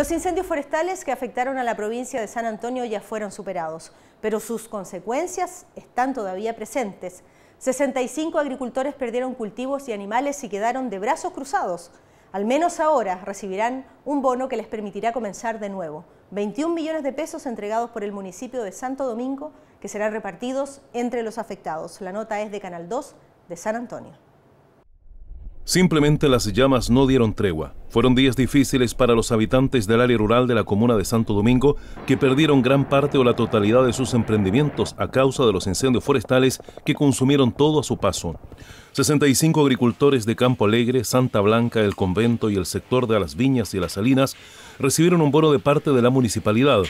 Los incendios forestales que afectaron a la provincia de San Antonio ya fueron superados, pero sus consecuencias están todavía presentes. 65 agricultores perdieron cultivos y animales y quedaron de brazos cruzados. Al menos ahora recibirán un bono que les permitirá comenzar de nuevo. 21 millones de pesos entregados por el municipio de Santo Domingo que serán repartidos entre los afectados. La nota es de Canal 2 de San Antonio. Simplemente las llamas no dieron tregua. Fueron días difíciles para los habitantes del área rural de la comuna de Santo Domingo, que perdieron gran parte o la totalidad de sus emprendimientos a causa de los incendios forestales que consumieron todo a su paso. 65 agricultores de Campo Alegre, Santa Blanca, el convento y el sector de las viñas y las salinas recibieron un bono de parte de la municipalidad,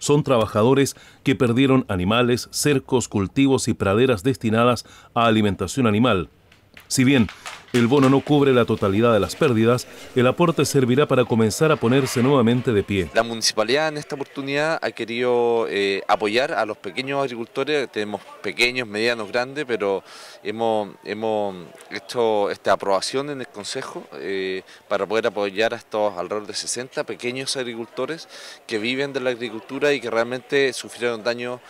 son trabajadores que perdieron animales, cercos, cultivos y praderas destinadas a alimentación animal. Si bien el bono no cubre la totalidad de las pérdidas, el aporte servirá para comenzar a ponerse nuevamente de pie. La municipalidad en esta oportunidad ha querido eh, apoyar a los pequeños agricultores, tenemos pequeños, medianos, grandes, pero hemos, hemos hecho esta aprobación en el Consejo eh, para poder apoyar a estos alrededor de 60 pequeños agricultores que viven de la agricultura y que realmente sufrieron daños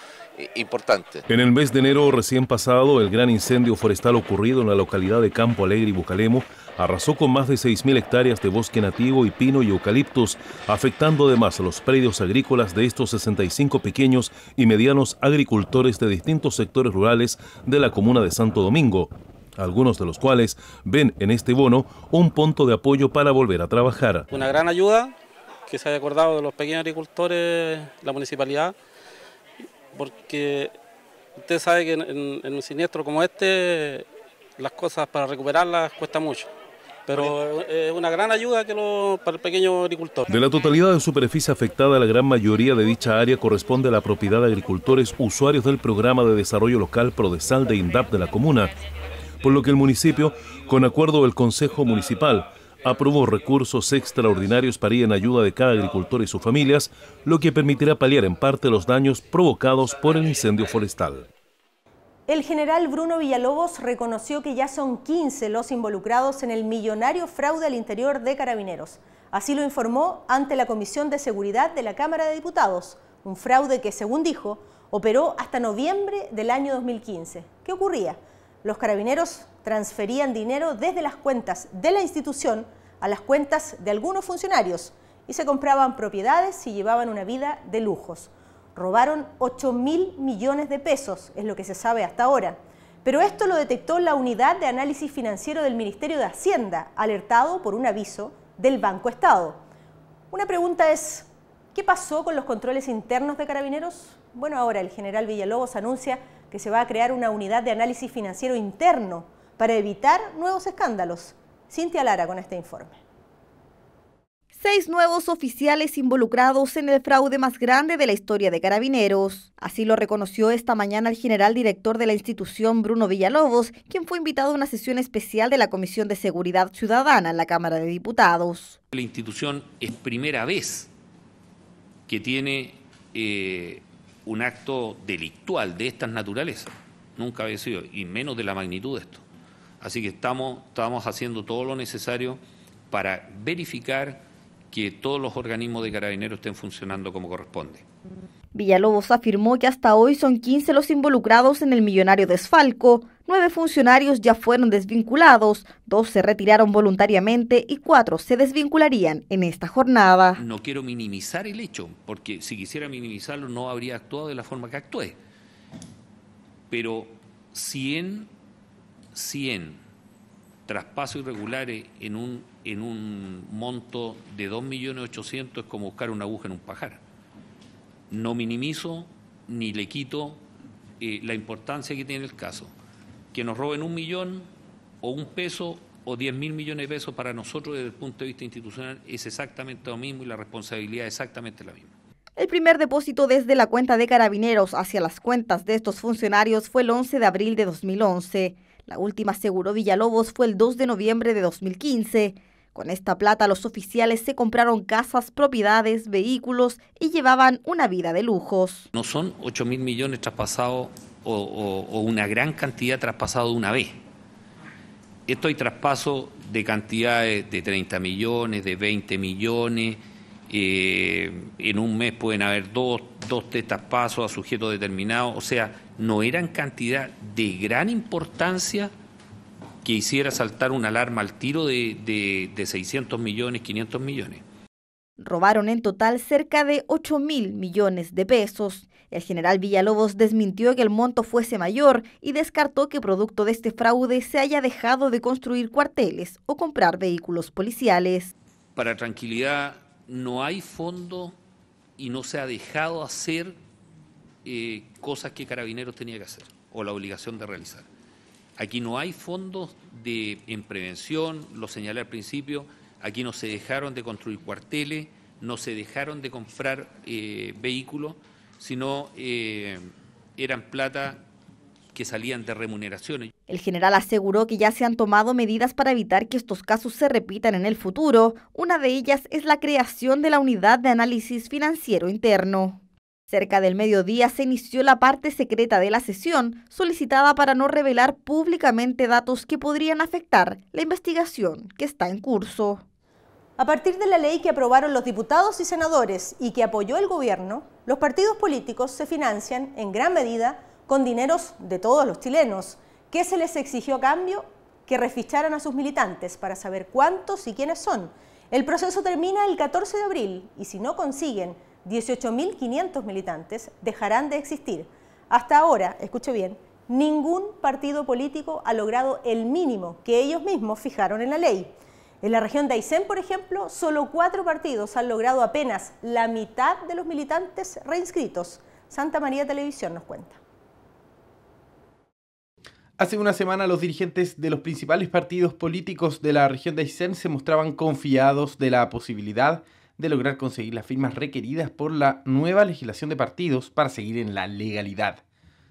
importante. En el mes de enero recién pasado, el gran incendio forestal ocurrido en la localidad de Campo Alegre y Bucalemo arrasó con más de 6.000 hectáreas de bosque nativo y pino y eucaliptos, afectando además a los predios agrícolas de estos 65 pequeños y medianos agricultores de distintos sectores rurales de la comuna de Santo Domingo, algunos de los cuales ven en este bono un punto de apoyo para volver a trabajar. Una gran ayuda que se haya acordado de los pequeños agricultores, la municipalidad, porque usted sabe que en, un siniestro como este las cosas para recuperarlas cuesta mucho. Pero es una gran ayuda que para el pequeño agricultor. De la totalidad de superficie afectada, la gran mayoría de dicha área corresponde a la propiedad de agricultores usuarios del Programa de Desarrollo Local Prodesal de INDAP de la comuna, por lo que el municipio, con acuerdo del Consejo Municipal, aprobó recursos extraordinarios para ir en ayuda de cada agricultor y sus familias, lo que permitirá paliar en parte los daños provocados por el incendio forestal. El general Bruno Villalobos reconoció que ya son 15 los involucrados en el millonario fraude al interior de carabineros. Así lo informó ante la Comisión de Seguridad de la Cámara de Diputados, un fraude que, según dijo, operó hasta noviembre del año 2015. ¿Qué ocurría? los carabineros transferían dinero desde las cuentas de la institución a las cuentas de algunos funcionarios y se compraban propiedades y llevaban una vida de lujos. Robaron 8 mil millones de pesos, es lo que se sabe hasta ahora. Pero esto lo detectó la unidad de análisis financiero del Ministerio de Hacienda, alertado por un aviso del Banco Estado. Una pregunta es, ¿qué pasó con los controles internos de carabineros? Bueno, ahora el general Villalobos anuncia que se va a crear una unidad de análisis financiero interno para evitar nuevos escándalos. Cintia Lara con este informe. Seis nuevos oficiales involucrados en el fraude más grande de la historia de carabineros. Así lo reconoció esta mañana el general director de la institución, Bruno Villalobos, quien fue invitado a una sesión especial de la Comisión de Seguridad Ciudadana en la Cámara de Diputados. La institución es primera vez que tiene eh, un acto delictual de estas naturalezas. Nunca había sido, y menos de la magnitud de esto. Así que estamos, estamos haciendo todo lo necesario para verificar que todos los organismos de carabineros estén funcionando como corresponde. Villalobos afirmó que hasta hoy son 15 los involucrados en el millonario desfalco, Nueve funcionarios ya fueron desvinculados, dos se retiraron voluntariamente y cuatro se desvincularían en esta jornada. No quiero minimizar el hecho, porque si quisiera minimizarlo no habría actuado de la forma que actué. Pero 100, 100 traspasos irregulares en un, en un monto de 2.800.000 es como buscar una aguja en un pajar. No minimizo ni le quito eh, la importancia que tiene el caso que nos roben un millón o un peso o 10 mil millones de pesos para nosotros desde el punto de vista institucional es exactamente lo mismo y la responsabilidad es exactamente la misma. El primer depósito desde la cuenta de carabineros hacia las cuentas de estos funcionarios fue el 11 de abril de 2011. La última, aseguró Villalobos, fue el 2 de noviembre de 2015. Con esta plata los oficiales se compraron casas, propiedades, vehículos y llevaban una vida de lujos. No son 8 mil millones traspasados o, una gran cantidad traspasado de una vez. Esto hay traspaso de cantidades de 30 millones, de 20 millones. Eh, en un mes pueden haber dos, dos de traspasos a sujetos determinados. O sea, no eran cantidad de gran importancia que hiciera saltar una alarma al tiro de, de 600 millones, 500 millones. Robaron en total cerca de 8 mil millones de pesos. El general Villalobos desmintió que el monto fuese mayor y descartó que producto de este fraude se haya dejado de construir cuarteles o comprar vehículos policiales. Para tranquilidad, no hay fondo y no se ha dejado hacer eh, cosas que Carabineros tenía que hacer o la obligación de realizar. Aquí no hay fondos de, en prevención, lo señalé al principio, aquí no se dejaron de construir cuarteles, no se dejaron de comprar eh, vehículos sino eh, eran plata que salían de remuneraciones. El general aseguró que ya se han tomado medidas para evitar que estos casos se repitan en el futuro. Una de ellas es la creación de la unidad de análisis financiero interno. Cerca del mediodía se inició la parte secreta de la sesión, solicitada para no revelar públicamente datos que podrían afectar la investigación que está en curso. A partir de la ley que aprobaron los diputados y senadores y que apoyó el gobierno, los partidos políticos se financian en gran medida con dineros de todos los chilenos. ¿Qué se les exigió a cambio? Que reficharan a sus militantes para saber cuántos y quiénes son. El proceso termina el 14 de abril y si no consiguen 18.500 militantes, dejarán de existir. Hasta ahora, escuche bien, ningún partido político ha logrado el mínimo que ellos mismos fijaron en la ley. En la región de Aysén, por ejemplo, solo cuatro partidos han logrado apenas la mitad de los militantes reinscritos. Santa María Televisión nos cuenta. Hace una semana los dirigentes de los principales partidos políticos de la región de Aysén se mostraban confiados de la posibilidad de lograr conseguir las firmas requeridas por la nueva legislación de partidos para seguir en la legalidad.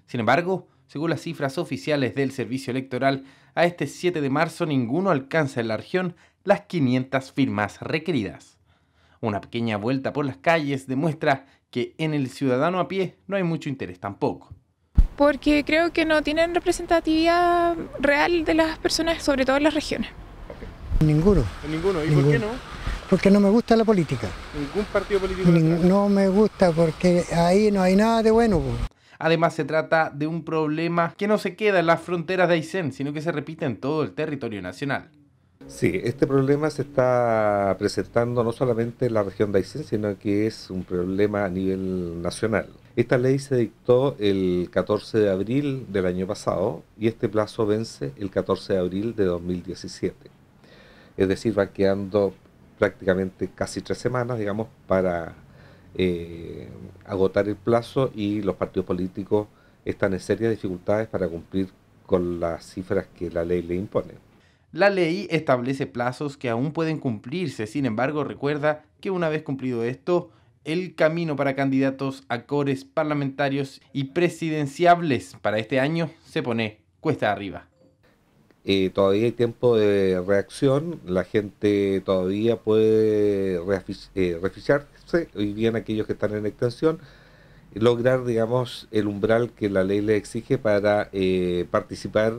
Sin embargo, según las cifras oficiales del Servicio Electoral, a este 7 de marzo ninguno alcanza en la región las 500 firmas requeridas. Una pequeña vuelta por las calles demuestra que en el ciudadano a pie no hay mucho interés tampoco. Porque creo que no tienen representatividad real de las personas, sobre todo en las regiones. Ninguno. Ninguno. ¿Y por qué no? Porque no me gusta la política. ¿Ningún partido político? no me gusta porque ahí no hay nada de bueno. Además, se trata de un problema que no se queda en las fronteras de Aysén, sino que se repite en todo el territorio nacional. Sí, este problema se está presentando no solamente en la región de Aysén, sino que es un problema a nivel nacional. Esta ley se dictó el 14 de abril del año pasado y este plazo vence el 14 de abril de 2017. Es decir, va quedando prácticamente casi tres semanas, digamos, para eh, agotar el plazo y los partidos políticos están en serias dificultades para cumplir con las cifras que la ley le impone. La ley establece plazos que aún pueden cumplirse, sin embargo recuerda que una vez cumplido esto, el camino para candidatos a cores parlamentarios y presidenciables para este año se pone cuesta arriba. Eh, todavía hay tiempo de reacción, la gente todavía puede eh, hoy bien aquellos que están en extensión, lograr, digamos, el umbral que la ley le exige para eh, participar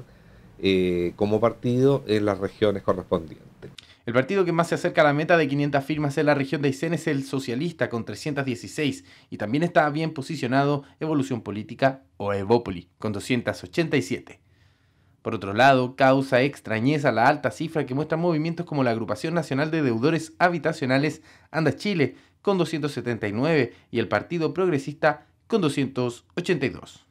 eh, como partido en las regiones correspondientes. El partido que más se acerca a la meta de 500 firmas en la región de Aysén es el socialista con 316 y también está bien posicionado Evolución Política o Evópoli con 287. Por otro lado, causa extrañeza la alta cifra que muestran movimientos como la Agrupación Nacional de Deudores Habitacionales Anda Chile con 279 y el Partido Progresista con 282.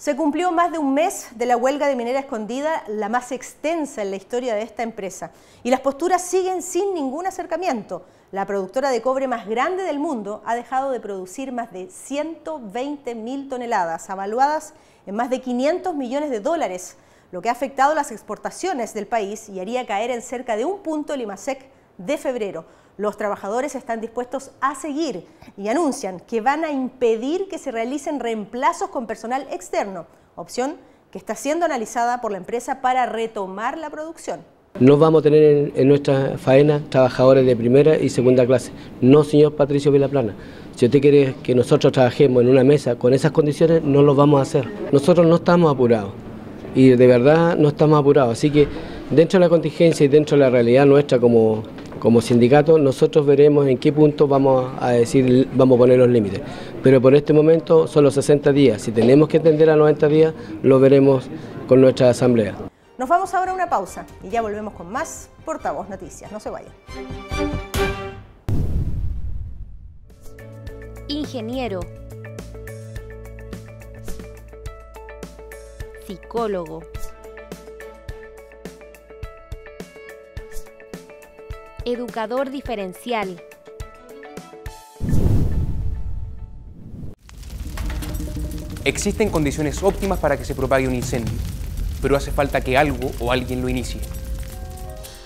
Se cumplió más de un mes de la huelga de minera escondida, la más extensa en la historia de esta empresa, y las posturas siguen sin ningún acercamiento. La productora de cobre más grande del mundo ha dejado de producir más de 120 mil toneladas, avaluadas en más de 500 millones de dólares, lo que ha afectado las exportaciones del país y haría caer en cerca de un punto el IMASEC de febrero. Los trabajadores están dispuestos a seguir y anuncian que van a impedir que se realicen reemplazos con personal externo, opción que está siendo analizada por la empresa para retomar la producción. No vamos a tener en, nuestra faena trabajadores de primera y segunda clase. No, señor Patricio Vilaplana. Si usted quiere que nosotros trabajemos en una mesa con esas condiciones, no lo vamos a hacer. Nosotros no estamos apurados y de verdad no estamos apurados. Así que dentro de la contingencia y dentro de la realidad nuestra como como sindicato nosotros veremos en qué punto vamos a decir, vamos a poner los límites. Pero por este momento son los 60 días. Si tenemos que atender a 90 días, lo veremos con nuestra asamblea. Nos vamos ahora a una pausa y ya volvemos con más Portavoz Noticias. No se vayan. Ingeniero. Psicólogo. educador diferencial. Existen condiciones óptimas para que se propague un incendio, pero hace falta que algo o alguien lo inicie.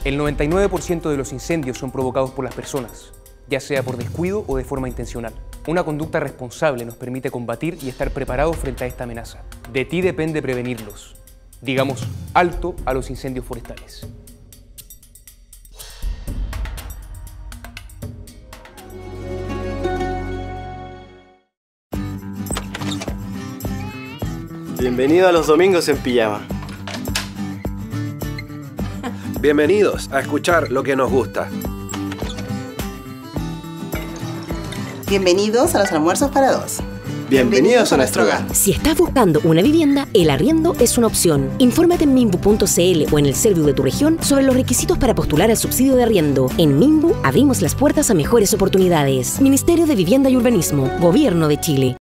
El 99% de los incendios son provocados por las personas, ya sea por descuido o de forma intencional. Una conducta responsable nos permite combatir y estar preparados frente a esta amenaza. De ti depende prevenirlos. Digamos alto a los incendios forestales. Bienvenido a los domingos en pijama. Bienvenidos a escuchar lo que nos gusta. Bienvenidos a los almuerzos para dos. Bienvenidos a nuestro hogar. Si estás buscando una vivienda, el arriendo es una opción. Infórmate en mimbu.cl o en el Serviu de tu región sobre los requisitos para postular al subsidio de arriendo. En Mimbu abrimos las puertas a mejores oportunidades. Ministerio de Vivienda y Urbanismo, Gobierno de Chile.